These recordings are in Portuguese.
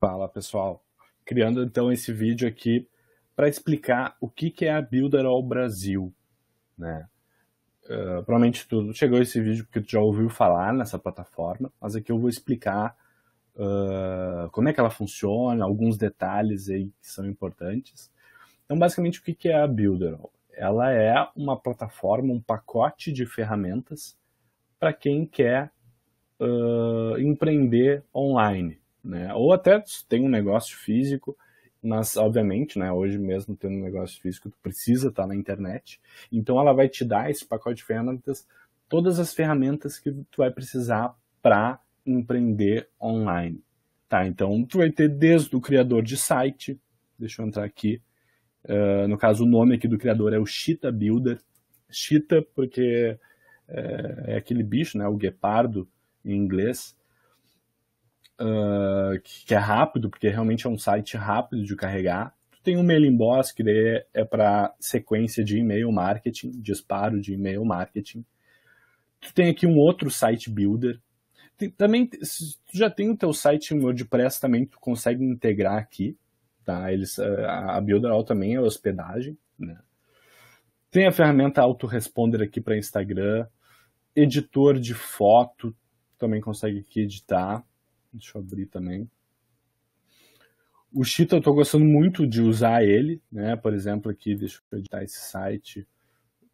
Fala pessoal, criando então esse vídeo aqui para explicar o que, que é a Builderall Brasil. Né? Uh, provavelmente tu chegou esse vídeo porque tu já ouviu falar nessa plataforma, mas aqui eu vou explicar uh, como é que ela funciona, alguns detalhes aí que são importantes. Então, basicamente, o que, que é a Builderall? Ela é uma plataforma, um pacote de ferramentas para quem quer uh, empreender online né? Ou até tem um negócio físico, mas obviamente, né, hoje mesmo tendo um negócio físico, tu precisa estar tá na internet. Então ela vai te dar esse pacote de ferramentas, todas as ferramentas que tu vai precisar para empreender online. Tá, então tu vai ter desde o criador de site, deixa eu entrar aqui, uh, no caso o nome aqui do criador é o Cheetah Builder, Cheetah porque é, é aquele bicho, né, o guepardo em inglês, uh, que, é rápido, porque realmente é um site rápido de carregar. Tu tem um MailInBoss, que daí é, é para sequência de e-mail marketing, disparo de e-mail marketing. Tu tem aqui um outro site builder. Tem, também, se tu já tem o teu site em WordPress, também tu consegue integrar aqui. Tá? Eles, ah, a, a Builderall também é hospedagem. Né? Tem a ferramenta autoresponder aqui para Instagram editor de foto, também consegue aqui editar. Deixa eu abrir também. O Cheetah, eu estou gostando muito de usar ele, né? Por exemplo, aqui, deixa eu editar esse site,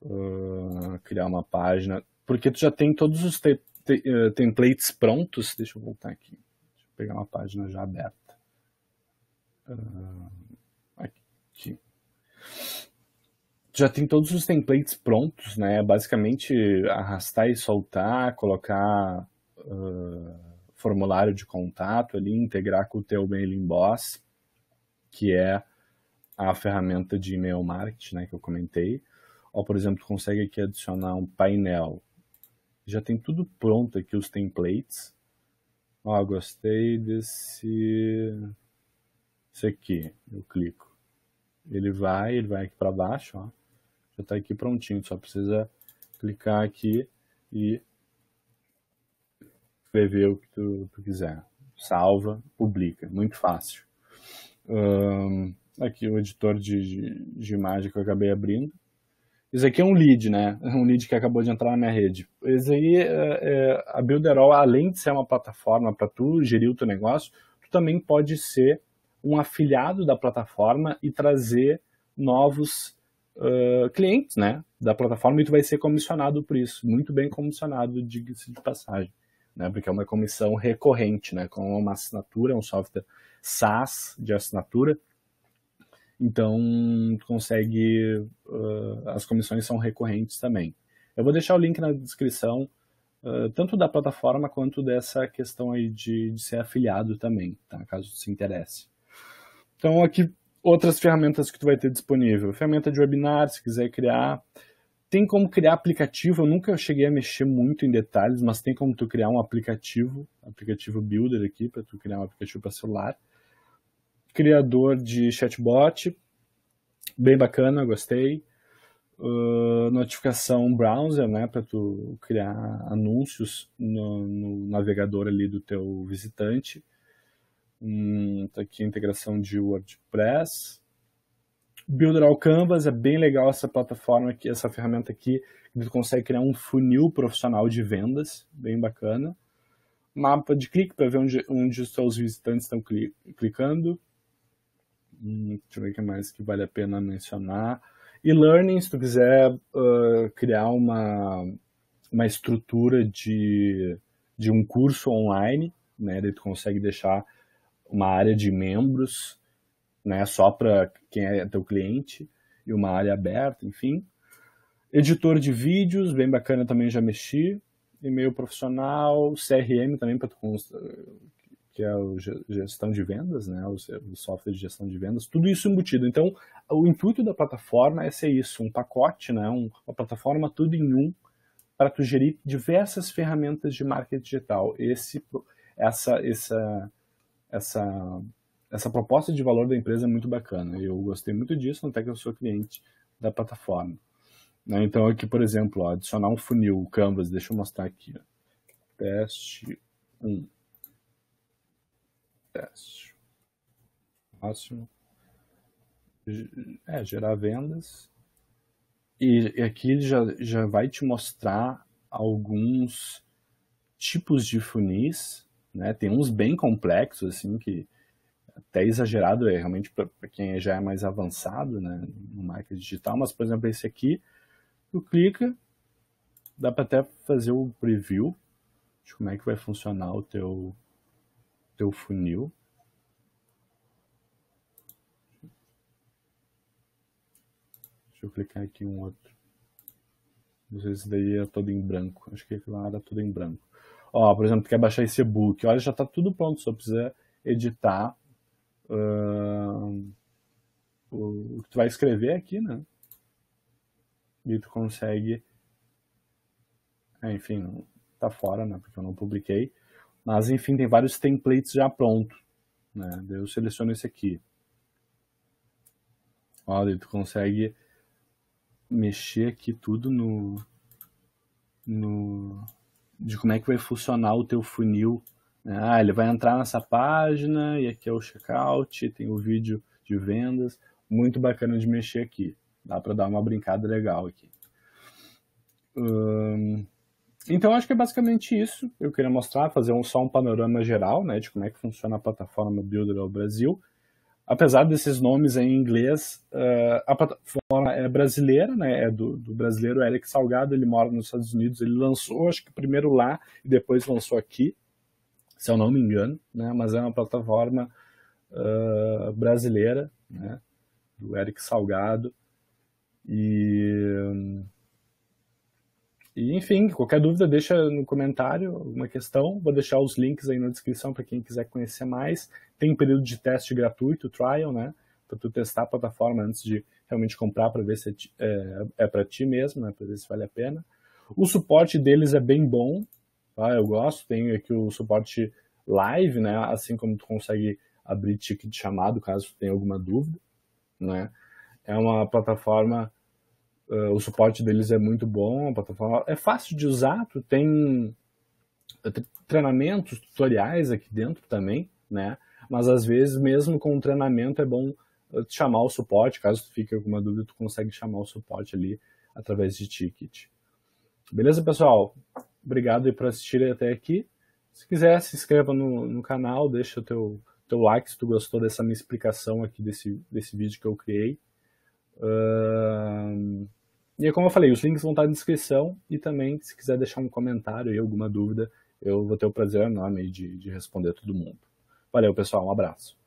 uh, criar uma página, porque tu já tem todos os te te eh, templates prontos. Deixa eu voltar aqui, deixa eu pegar uma página já aberta. Uh, aqui. já tem todos os templates prontos, né? Basicamente, arrastar e soltar, colocar... Uh, formulário de contato ali, integrar com o teu mailing boss, que é a ferramenta de e-mail marketing, né, que eu comentei. Ou, por exemplo, tu consegue aqui adicionar um painel. Já tem tudo pronto aqui, os templates. Ó, gostei desse... Esse aqui, eu clico. Ele vai, ele vai aqui para baixo, ó. Já está aqui prontinho, só precisa clicar aqui e escrever o que tu, tu quiser. Salva, publica, muito fácil. Um, aqui o editor de, de, de, imagem que eu acabei abrindo. Isso aqui é um lead, né? um lead que acabou de entrar na minha rede. Isso aí, é, é, a Builderall, além de ser uma plataforma para tu gerir o teu negócio, tu também pode ser um afiliado da plataforma e trazer novos uh, clientes, né? Da plataforma e tu vai ser comissionado por isso, muito bem comissionado, diga-se de passagem né? Porque é uma comissão recorrente, né? Com uma assinatura, um software SaaS de assinatura. Então, consegue. Uh, as comissões são recorrentes também. Eu vou deixar o link na descrição, uh, tanto da plataforma quanto dessa questão aí de, de ser afiliado também, tá? caso se interesse. Então, aqui outras ferramentas que tu vai ter disponível. Ferramenta de webinar, se quiser criar tem como criar aplicativo, eu nunca cheguei a mexer muito em detalhes, mas tem como tu criar um aplicativo, aplicativo builder aqui, para tu criar um aplicativo para celular. Criador de chatbot, bem bacana, gostei. Uh, notificação browser, né, para tu criar anúncios no, no, navegador ali do teu visitante. Hum, tá aqui a integração de WordPress. Builderal Canvas é bem legal essa plataforma aqui, essa ferramenta aqui, que tu consegue criar um funil profissional de vendas, bem bacana. Mapa de clique para ver onde, onde os seus visitantes estão cli clicando. Hum, deixa eu ver o que mais que vale a pena mencionar. E learning, se tu quiser uh, criar uma, uma estrutura de, de um curso online, né, tu consegue deixar uma área de membros né, só para quem é teu cliente e uma área aberta, enfim. Editor de vídeos, bem bacana também já mexi. E-mail profissional, CRM também para tu que é a gestão de vendas, né, o software de gestão de vendas, tudo isso embutido. Então, o intuito da plataforma é ser isso, um pacote, né, uma plataforma tudo em um para tu gerir diversas ferramentas de marketing digital. Esse, essa, essa, essa essa proposta de valor da empresa é muito bacana. Eu gostei muito disso, até que eu sou cliente da plataforma. Né? Então, aqui, por exemplo, ó, adicionar um funil, o Canvas, deixa eu mostrar aqui. Ó. Teste 1. Teste. Máximo. É, gerar vendas. E, e aqui ele já, já vai te mostrar alguns tipos de funis, né? Tem uns bem complexos, assim, que até exagerado, é realmente para quem já é mais avançado né, no marketing digital, mas, por exemplo, esse aqui, tu clica, dá para até fazer o um preview de como é que vai funcionar o teu, teu funil. Deixa eu clicar aqui um outro. Não sei se daí é todo em branco. Acho que lá era tudo em branco. Ó, por exemplo, tu quer baixar esse e-book. Olha, já está tudo pronto, só precisa editar uh, o que tu vai escrever aqui, né? E tu consegue. É, enfim, tá fora, né? Porque eu não publiquei. Mas, enfim, tem vários templates já pronto. Né? Eu seleciono esse aqui. Olha, tu consegue mexer aqui tudo no, no de como é que vai funcionar o teu funil ah, ele vai entrar nessa página e aqui é o checkout, tem o vídeo de vendas, muito bacana de mexer aqui. Dá para dar uma brincada legal aqui. Hum, então acho que é basicamente isso. Eu queria mostrar, fazer um, só um panorama geral, né, de como é que funciona a plataforma Builder ao Brasil. Apesar desses nomes em inglês, uh, a plataforma é brasileira, né, é do, do brasileiro Eric Salgado, ele mora nos Estados Unidos, ele lançou, acho que primeiro lá e depois lançou aqui se eu não me engano, né? mas é uma plataforma uh, brasileira, né? do Eric Salgado. E, e, enfim, qualquer dúvida, deixa no comentário alguma questão. Vou deixar os links aí na descrição para quem quiser conhecer mais. Tem um período de teste gratuito, trial, né? Para tu testar a plataforma antes de realmente comprar para ver se é, é, é para ti mesmo, né? Para ver se vale a pena. O suporte deles é bem bom, eu gosto, tem aqui o suporte live, né? Assim como tu consegue abrir ticket de chamado caso tenha alguma dúvida, né? É uma plataforma, uh, o suporte deles é muito bom, é a plataforma é fácil de usar, tu tem eh, treinamentos, tutoriais aqui dentro também, né? Mas às vezes mesmo com o treinamento é bom te eh, chamar o suporte, caso tu fique com alguma dúvida, tu consegue chamar o suporte ali através de ticket. Beleza, pessoal? Obrigado por assistir até aqui. Se quiser, se inscreva no, no canal, deixa o teu, teu like se tu gostou dessa minha explicação aqui desse, desse vídeo que eu criei. Uh... E é como eu falei, os links vão estar na descrição e também, se quiser deixar um comentário e alguma dúvida, eu vou ter o prazer enorme de, de responder todo mundo. Valeu, pessoal, um abraço.